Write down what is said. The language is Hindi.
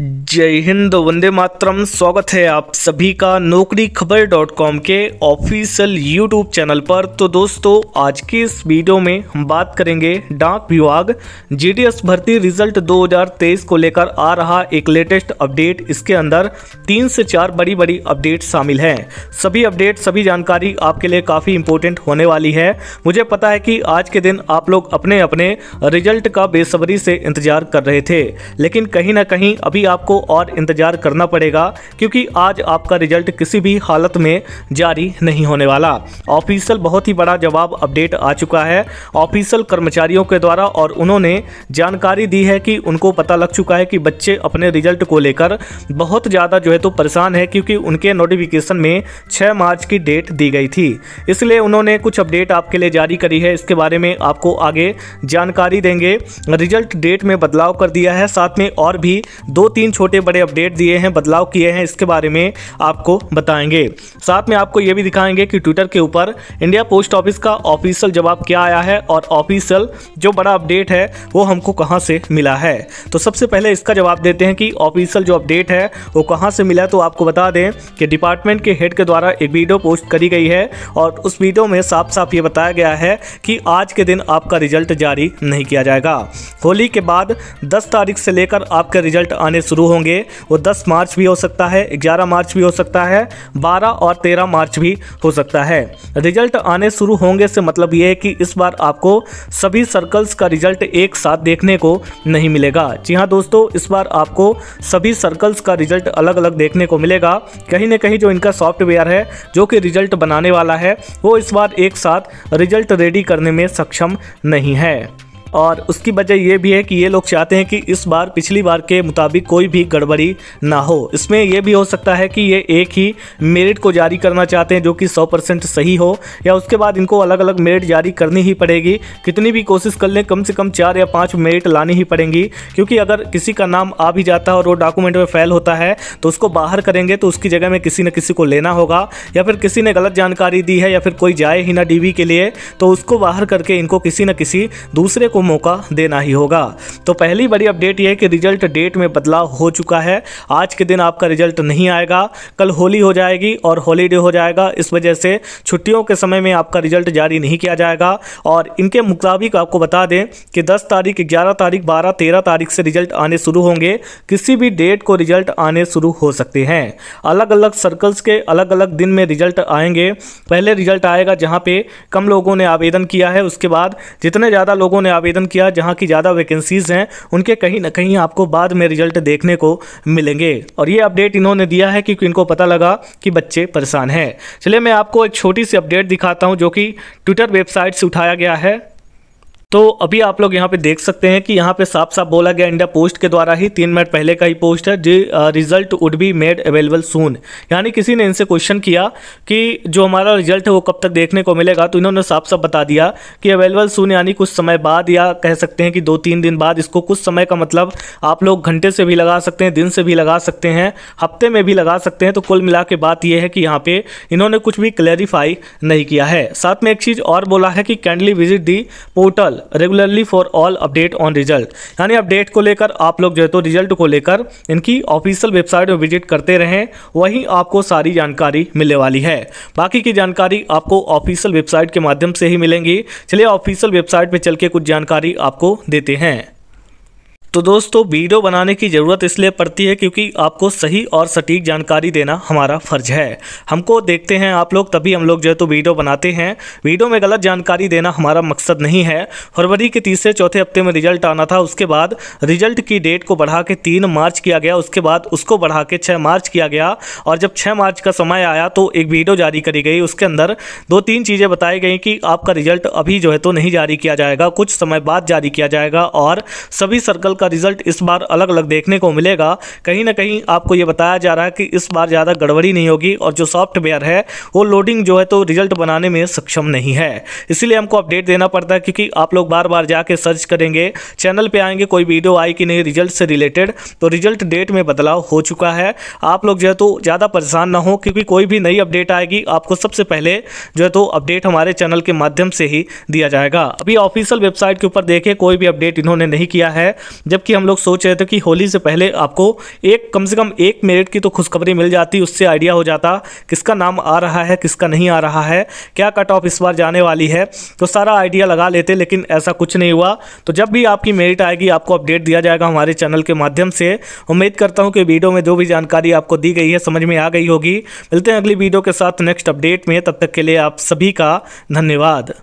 जय हिंद वंदे मातरम स्वागत है आप सभी का नौकरी खबर डॉट कॉम के ऑफिशियल यूट्यूब चैनल पर तो दोस्तों आज के इस वीडियो में हम बात करेंगे डाक विभाग जीडीएस भर्ती रिजल्ट 2023 को लेकर आ रहा एक लेटेस्ट अपडेट इसके अंदर तीन से चार बड़ी बड़ी अपडेट शामिल हैं सभी अपडेट सभी जानकारी आपके लिए काफ़ी इंपॉर्टेंट होने वाली है मुझे पता है कि आज के दिन आप लोग अपने अपने रिजल्ट का बेसब्री से इंतजार कर रहे थे लेकिन कहीं ना कहीं अभी भी आपको और इंतज़ार करना पड़ेगा क्योंकि आज आपका रिजल्ट किसी भी हालत में जारी नहीं होने वाला ऑफिशियल बहुत ही बड़ा जवाब अपडेट आ चुका है ऑफिशियल कर्मचारियों के द्वारा और उन्होंने जानकारी दी है कि उनको पता लग चुका है कि बच्चे अपने रिजल्ट को लेकर बहुत ज़्यादा जो है तो परेशान है क्योंकि उनके नोटिफिकेशन में छः मार्च की डेट दी गई थी इसलिए उन्होंने कुछ अपडेट आपके लिए जारी करी है इसके बारे में आपको आगे जानकारी देंगे रिजल्ट डेट में बदलाव कर दिया है साथ में और भी दो तीन छोटे बड़े अपडेट दिए हैं बदलाव किए हैं इसके बारे में आपको बताएंगे साथ में आपको ये भी दिखाएंगे कि ट्विटर के ऊपर इंडिया पोस्ट ऑफिस का ऑफिशियल जवाब क्या आया है और ऑफिशियल जो बड़ा अपडेट है वो हमको कहाँ से मिला है तो सबसे पहले इसका जवाब देते हैं कि ऑफिशियल जो अपडेट है वो कहाँ से मिला तो आपको बता दें कि डिपार्टमेंट के हेड के द्वारा एक वीडियो पोस्ट करी गई है और उस वीडियो में साफ साफ ये बताया गया है कि आज के दिन आपका रिजल्ट जारी नहीं किया जाएगा होली के बाद दस तारीख से लेकर आपका रिजल्ट आने आने शुरू होंगे वो 10 मार्च भी हो सकता है 11 मार्च भी हो सकता है 12 और 13 मार्च भी हो सकता है रिजल्ट आने शुरू होंगे से मतलब ये है कि इस बार आपको सभी सर्कल्स का रिजल्ट एक साथ देखने को नहीं मिलेगा जी हाँ दोस्तों इस बार आपको सभी सर्कल्स का रिजल्ट अलग अलग देखने को मिलेगा कहीं ना कहीं जो इनका सॉफ्टवेयर है जो कि रिजल्ट बनाने वाला है वो इस बार एक साथ रिजल्ट रेडी करने में सक्षम नहीं है और उसकी वजह यह भी है कि ये लोग चाहते हैं कि इस बार पिछली बार के मुताबिक कोई भी गड़बड़ी ना हो इसमें यह भी हो सकता है कि ये एक ही मेरिट को जारी करना चाहते हैं जो कि सौ परसेंट सही हो या उसके बाद इनको अलग अलग मेरिट जारी करनी ही पड़ेगी कितनी भी कोशिश कर लें कम से कम चार या पाँच मेरिट लानी ही पड़ेंगी क्योंकि अगर किसी का नाम आ भी जाता है और वो डॉक्यूमेंट में फैल होता है तो उसको बाहर करेंगे तो उसकी जगह में किसी न किसी को लेना होगा या फिर किसी ने गलत जानकारी दी है या फिर कोई जाए ही ना डी के लिए तो उसको बाहर करके इनको किसी न किसी दूसरे को मौका देना ही होगा तो पहली बड़ी अपडेट यह है कि रिजल्ट डेट में बदलाव हो चुका है आज के दिन आपका रिजल्ट नहीं आएगा कल होली हो जाएगी और हॉलीडे हो जाएगा इस वजह से छुट्टियों के समय में आपका रिजल्ट जारी नहीं किया जाएगा और इनके मुताबिक आपको बता दें कि दस तारीख ग्यारह तारीख बारह तेरह तारीख से रिजल्ट आने शुरू होंगे किसी भी डेट को रिजल्ट आने शुरू हो सकते हैं अलग अलग सर्कल्स के अलग अलग दिन में रिजल्ट आएंगे पहले रिजल्ट आएगा जहां पे कम लोगों ने आवेदन किया है उसके बाद जितने ज़्यादा लोगों ने आवेदन आवेदन किया जहाँ की ज़्यादा वैकेंसीज़ हैं उनके कहीं ना कहीं आपको बाद में रिजल्ट देखने को मिलेंगे और ये अपडेट इन्होंने दिया है क्योंकि इनको पता लगा कि बच्चे परेशान हैं चलिए मैं आपको एक छोटी सी अपडेट दिखाता हूँ जो कि ट्विटर वेबसाइट से उठाया गया है तो अभी आप लोग यहाँ पे देख सकते हैं कि यहाँ पे साफ साफ बोला गया इंडिया पोस्ट के द्वारा ही तीन मिनट पहले का ही पोस्ट है the result would be made available soon यानी किसी ने इनसे क्वेश्चन किया कि जो हमारा रिजल्ट है वो कब तक देखने को मिलेगा तो इन्होंने साफ साफ बता दिया कि अवेलेबल सून यानी कुछ समय बाद या कह सकते हैं कि दो तीन दिन बाद इसको कुछ समय का मतलब आप लोग घंटे से भी लगा सकते हैं दिन से भी लगा सकते हैं हफ्ते में भी लगा सकते हैं तो कुल मिला के बात यह है कि यहाँ पर इन्होंने कुछ भी क्लैरिफाई नहीं किया है साथ में एक चीज़ और बोला है कि kindly visit the portal regularly for all update on result यानी अपडेट को लेकर आप लोग जो है तो रिजल्ट को लेकर इनकी ऑफिशियल वेबसाइट में विजिट करते रहें वहीं आपको सारी जानकारी मिलने वाली है बाकी की जानकारी आपको ऑफिशियल वेबसाइट के माध्यम से ही मिलेंगी चलिए ऑफिशियल वेबसाइट पर चल के कुछ जानकारी आपको देते हैं तो दोस्तों वीडियो बनाने की ज़रूरत इसलिए पड़ती है क्योंकि आपको सही और सटीक जानकारी देना हमारा फ़र्ज है हमको देखते हैं आप लोग तभी हम लोग जो है तो वीडियो बनाते हैं वीडियो में गलत जानकारी देना हमारा मकसद नहीं है फरवरी के तीसरे चौथे हफ्ते में रिजल्ट आना था उसके बाद रिजल्ट की डेट को बढ़ा के तीन मार्च किया गया उसके बाद उसको बढ़ा के छः मार्च किया गया और जब छः मार्च का समय आया तो एक वीडियो जारी करी गई उसके अंदर दो तीन चीज़ें बताई गई कि आपका रिजल्ट अभी जो है तो नहीं जारी किया जाएगा कुछ समय बाद जारी किया जाएगा और सभी सर्कल का रिज़ल्ट इस बार अलग अलग देखने को मिलेगा कहीं ना कहीं आपको ये बताया जा रहा है कि इस बार ज़्यादा गड़बड़ी नहीं होगी और जो सॉफ्टवेयर है वो लोडिंग जो है तो रिज़ल्ट बनाने में सक्षम नहीं है इसीलिए हमको अपडेट देना पड़ता है क्योंकि आप लोग बार बार जाके सर्च करेंगे चैनल पर आएंगे कोई वीडियो आई कि नहीं रिजल्ट से रिलेटेड तो रिजल्ट डेट में बदलाव हो चुका है आप लोग जो है तो ज़्यादा परेशान ना हो क्योंकि कोई भी नई अपडेट आएगी आपको सबसे पहले जो है तो अपडेट हमारे चैनल के माध्यम से ही दिया जाएगा अभी ऑफिशियल वेबसाइट के ऊपर देखें कोई भी अपडेट इन्होंने नहीं किया है जबकि हम लोग सोच रहे थे कि होली से पहले आपको एक कम से कम एक मिनट की तो खुशखबरी मिल जाती उससे आइडिया हो जाता किसका नाम आ रहा है किसका नहीं आ रहा है क्या कट ऑफ इस बार जाने वाली है तो सारा आइडिया लगा लेते लेकिन ऐसा कुछ नहीं हुआ तो जब भी आपकी मेरिट आएगी आपको अपडेट दिया जाएगा हमारे चैनल के माध्यम से उम्मीद करता हूँ कि वीडियो में जो भी जानकारी आपको दी गई है समझ में आ गई होगी मिलते हैं अगली वीडियो के साथ नेक्स्ट अपडेट में तब तक के लिए आप सभी का धन्यवाद